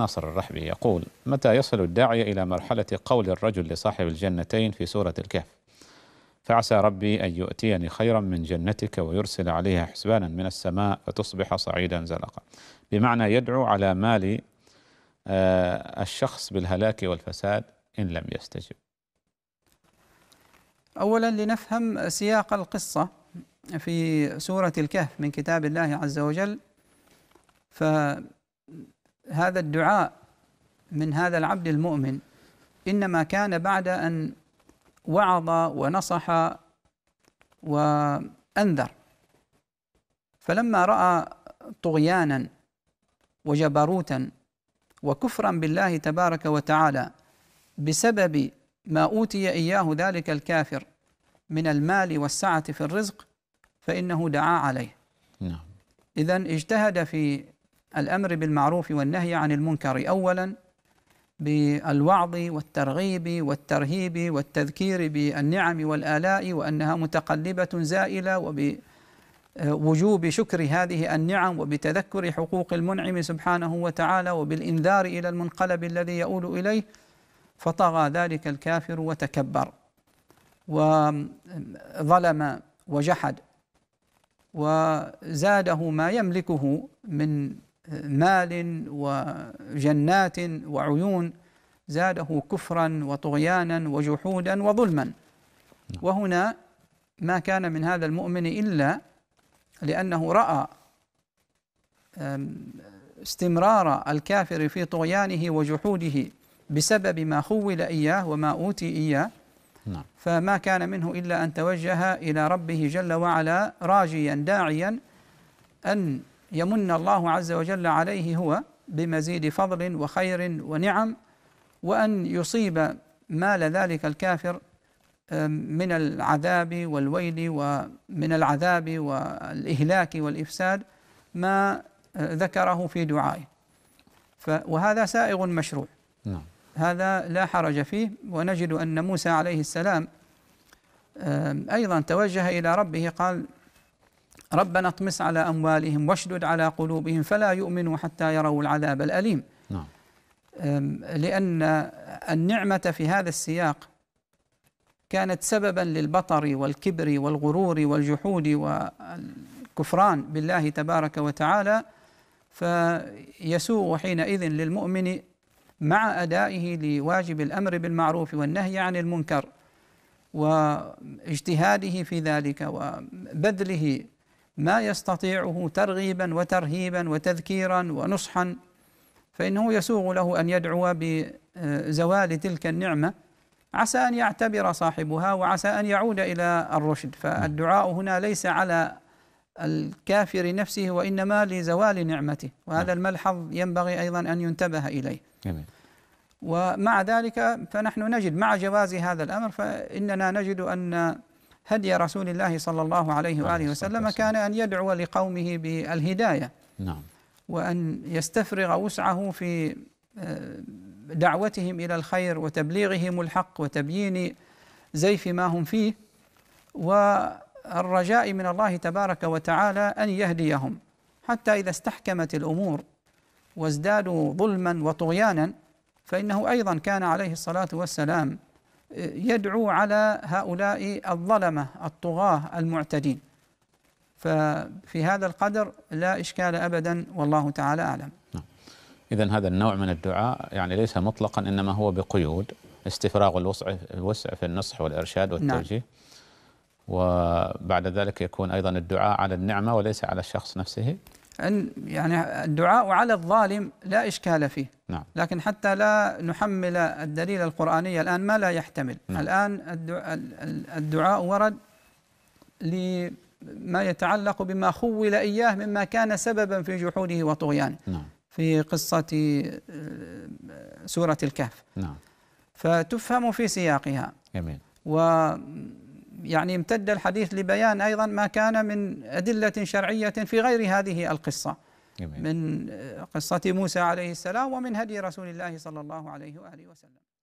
ناصر الرحبي يقول متى يصل الداعية إلى مرحلة قول الرجل لصاحب الجنتين في سورة الكهف فعسى ربي أن يؤتيني خيرا من جنتك ويرسل عليها حسبانا من السماء فتصبح صعيدا زلقا بمعنى يدعو على مال آه، الشخص بالهلاك والفساد إن لم يستجب أولا لنفهم سياق القصة في سورة الكهف من كتاب الله عز وجل ف هذا الدعاء من هذا العبد المؤمن انما كان بعد ان وعظ ونصح وانذر فلما راى طغيانا وجبروتا وكفرا بالله تبارك وتعالى بسبب ما اوتي اياه ذلك الكافر من المال والسعه في الرزق فانه دعا عليه نعم اذا اجتهد في الأمر بالمعروف والنهي عن المنكر أولا بالوعظ والترغيب والترهيب والتذكير بالنعم والآلاء وأنها متقلبة زائلة وبوجوب شكر هذه النعم وبتذكر حقوق المنعم سبحانه وتعالى وبالإنذار إلى المنقلب الذي يؤول إليه فطغى ذلك الكافر وتكبر وظلم وجحد وزاده ما يملكه من مال وجنات وعيون زاده كفرا وطغيانا وجحودا وظلما وهنا ما كان من هذا المؤمن إلا لأنه رأى استمرار الكافر في طغيانه وجحوده بسبب ما خول إياه وما أوتي إياه نعم. فما كان منه إلا أن توجه إلى ربه جل وعلا راجيا داعيا أن يمن الله عز وجل عليه هو بمزيد فضل وخير ونعم وأن يصيب مال ذلك الكافر من العذاب والويل ومن العذاب والإهلاك والإفساد ما آه، ذكره في دعائه وهذا سائغ مشروع نعم. هذا لا حرج فيه ونجد أن موسى عليه السلام أيضا توجه إلى ربه قال ربنا اطمس على أموالهم واشدد على قلوبهم فلا يؤمنوا حتى يروا العذاب الأليم نعم. لأن النعمة في هذا السياق كانت سببا للبطر والكبر والغرور والجحود والكفران بالله تبارك وتعالى فيسوء حينئذ للمؤمن مع أدائه لواجب الأمر بالمعروف والنهي عن المنكر واجتهاده في ذلك وبذله ما يستطيعه ترغيبا وترهيبا وتذكيرا ونصحا فإنه يسوغ له أن يدعو بزوال تلك النعمة عسى أن يعتبر صاحبها وعسى أن يعود إلى الرشد فالدعاء هنا ليس على الكافر نفسه وإنما لزوال نعمته وهذا نعم. الملحظ ينبغي أيضا أن ينتبه إليه جميل. ومع ذلك فنحن نجد مع جواز هذا الأمر فإننا نجد أن هدي رسول الله صلى الله عليه وآله وسلم كان أن يدعو لقومه بالهداية نعم وأن يستفرغ وسعه في آه، دعوتهم إلى الخير وتبليغهم الحق وتبيين زيف ما هم فيه والرجاء من الله تبارك وتعالى أن يهديهم حتى إذا استحكمت الأمور وازدادوا ظلما وطغيانا فإنه أيضا كان عليه الصلاة والسلام يدعو على هؤلاء الظلمة الطغاة المعتدين ففي هذا القدر لا إشكال أبدا والله تعالى أعلم نعم. إذا هذا النوع من الدعاء يعني ليس مطلقا إنما هو بقيود استفراغ الوسع الوسع في النصح والإرشاد نعم. والتوجيه نعم. وبعد ذلك يكون أيضا الدعاء على النعمة وليس على الشخص نفسه يعني الدعاء على الظالم لا إشكال فيه نعم. لكن حتى لا نحمل الدليل القرآني الآن ما لا يحتمل نعم. الآن الدعاء ورد لما يتعلق بما خول إياه مما كان سببا في جحوده وطغيانه نعم. في قصة آه، سورة الكهف نعم. فتفهم في سياقها جميل و يعني امتد الحديث لبيان أيضا ما كان من أدلة شرعية في غير هذه القصة من قصة موسى عليه السلام ومن هدي رسول الله صلى الله عليه وآله وسلم